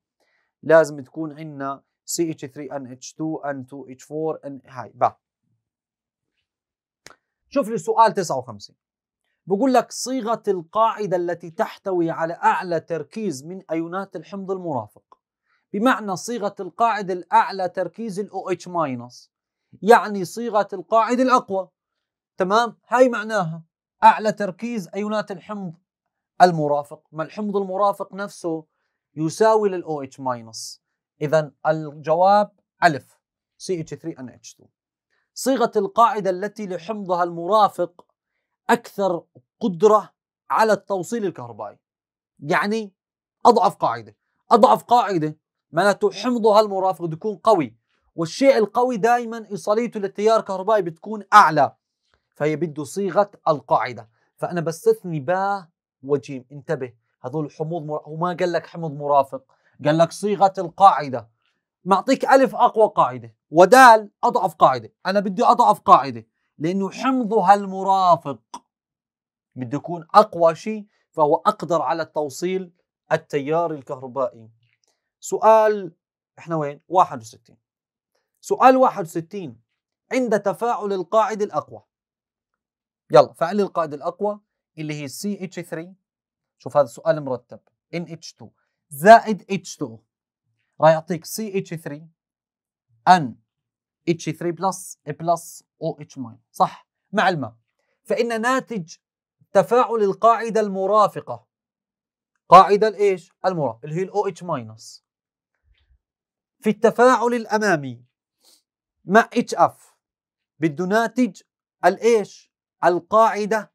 لازم تكون عندنا CH3NH2 N2H4 N... هاي بعد شوف لي سؤال 59 بقول لك صيغة القاعدة التي تحتوي على أعلى تركيز من أيونات الحمض المرافق بمعنى صيغة القاعدة الأعلى تركيز الـ OH- يعني صيغة القاعدة الأقوى تمام هاي معناها أعلى تركيز أيونات الحمض المرافق ما الحمض المرافق نفسه يساوي لل OH- إذا الجواب ألف CH3NH2 صيغة القاعدة التي لحمضها المرافق أكثر قدرة على التوصيل الكهربائي يعني أضعف قاعدة أضعف قاعدة معناته حمضها المرافق بده يكون قوي والشيء القوي دائما ايصاليته للتيار الكهربائي بتكون اعلى فهي بده صيغه القاعده فانا بستثني با وجيم انتبه هذول حموض مر... هو ما قال لك حمض مرافق قال لك صيغه القاعده معطيك ألف أقوى قاعدة ودال أضعف قاعدة أنا بدي أضعف قاعدة لأنه حمضها المرافق بده يكون أقوى شيء فهو أقدر على التوصيل التيار الكهربائي سؤال احنا وين 61 سؤال 61 عند تفاعل القاعدة الأقوى يلا فعل القاعدة الأقوى اللي هي CH3 شوف هذا السؤال مرتب NH2 زائد H2O راح يعطيك CH3 N H3 بلس بلس OH ماين صح مع الماء فإن ناتج تفاعل القاعدة المرافقة قاعدة الإيش؟ المرافقة اللي هي OH ماينس في التفاعل الامامي مع اتش اف بده ناتج الايش؟ القاعده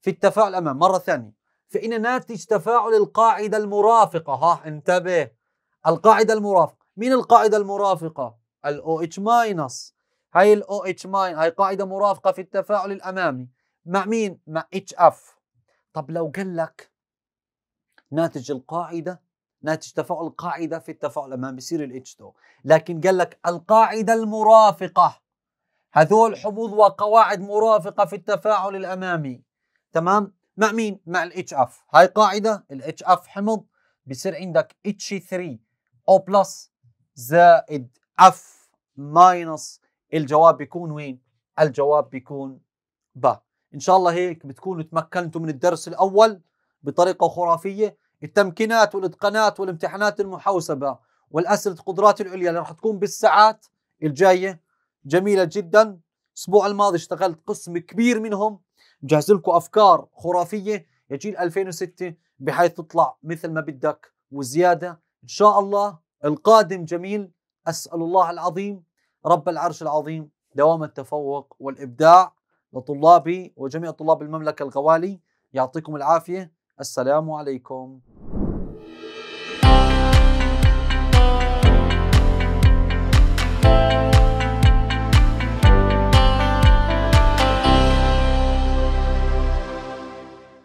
في التفاعل الامامي مره ثانيه فإن ناتج تفاعل القاعده المرافقه ها انتبه القاعده المرافقه مين القاعده المرافقه؟ الاو اتش ماينس هاي الاو اتش ماين هاي قاعده مرافقه في التفاعل الامامي مع مين؟ مع اتش اف طب لو قال لك ناتج القاعده ناتج تفاعل القاعده في التفاعل لما بيصير الاتش 2 لكن قال لك القاعده المرافقه هذول حموض وقواعد مرافقه في التفاعل الامامي تمام مع مين مع الاتش اف هاي قاعده الاتش اف حمض بصير عندك اتش 3 او بلس زائد اف ماينص الجواب بيكون وين الجواب بيكون با ان شاء الله هيك بتكونوا تمكنتوا من الدرس الاول بطريقه خرافيه التمكينات والاتقانات والامتحانات المحوسبه والاسئله القدرات العليا اللي راح تكون بالساعات الجايه جميله جدا الاسبوع الماضي اشتغلت قسم كبير منهم مجهز لكم افكار خرافيه لجيل 2006 بحيث تطلع مثل ما بدك وزياده ان شاء الله القادم جميل اسال الله العظيم رب العرش العظيم دوام التفوق والابداع لطلابي وجميع طلاب المملكه الغوالي يعطيكم العافيه السلام عليكم